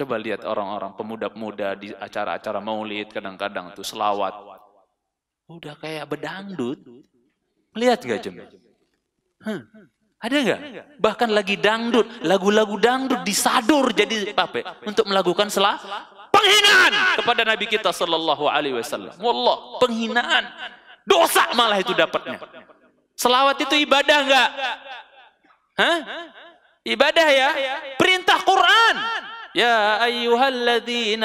Coba lihat orang-orang pemuda-pemuda di acara-acara maulid, kadang-kadang tuh selawat. Udah kayak bedangdut. Lihat gak cuma? Hmm. Ada nggak? Bahkan lagi dangdut, lagu-lagu dangdut disadur jadi pape ya? Untuk melakukan selah penghinaan kepada Nabi kita Shallallahu Alaihi Wasallam. Wallah, penghinaan, dosa malah itu dapatnya. Selawat itu ibadah nggak? Hah? Ibadah ya? Perintah Quran يا أيها الذين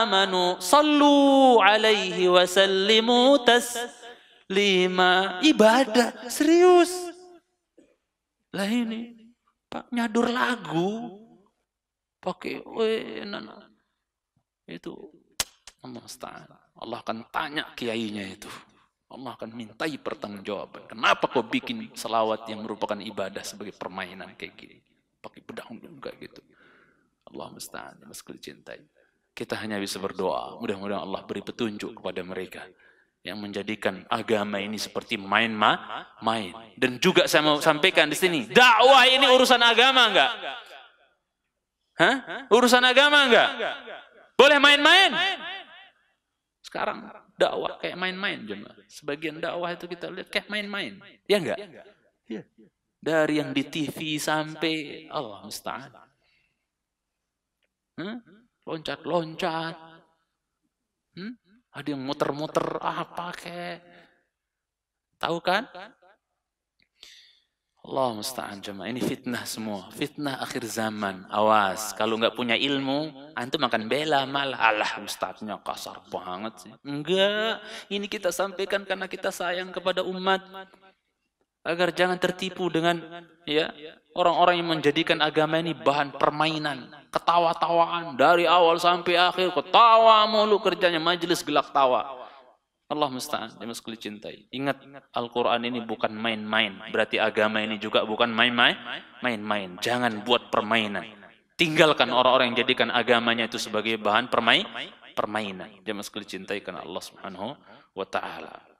آمنوا صلوا عليه وسلموا تسليما ibadah serius lah ini pak nyadur lagu pakai nah, nah, itu Allah Allah akan tanya kiainya itu Allah akan mintai pertanggungjawaban kenapa kau bikin selawat yang merupakan ibadah sebagai permainan kayak gini Allah musta'an ya, meski dicintai. cintai. Kita hanya bisa berdoa, mudah-mudahan Allah beri petunjuk kepada mereka yang menjadikan agama ini seperti main ma main. Dan juga saya mau sampaikan di sini, dakwah ini urusan agama enggak? Hah? Urusan agama enggak? Boleh main-main? Sekarang dakwah kayak main-main cuma. Sebagian dakwah itu kita lihat kayak main-main. Ya enggak? Ya. Dari yang di TV sampai Allah musta'an. Hmm? Loncat-loncat. Hmm? Ada yang muter-muter apa kek. Tahu kan? Allah musta'an jemaah. Ini fitnah semua. Fitnah akhir zaman. Awas. Kalau nggak punya ilmu, antum makan bela malah. Allah ustaznya kasar banget sih. Enggak. Ini kita sampaikan karena kita sayang kepada umat agar jangan tertipu dengan ya orang-orang yang menjadikan agama ini bahan permainan, ketawa-tawaan dari awal sampai akhir, ketawa mulu kerjanya majelis gelak tawa. Allah musta'an, dia mesti cintai. Ingat Al-Qur'an ini bukan main-main, berarti agama ini juga bukan main-main, main-main. Jangan buat permainan. Tinggalkan orang-orang yang jadikan agamanya itu sebagai bahan permain permainan. Dia sekali cintai karena Allah Subhanahu wa taala.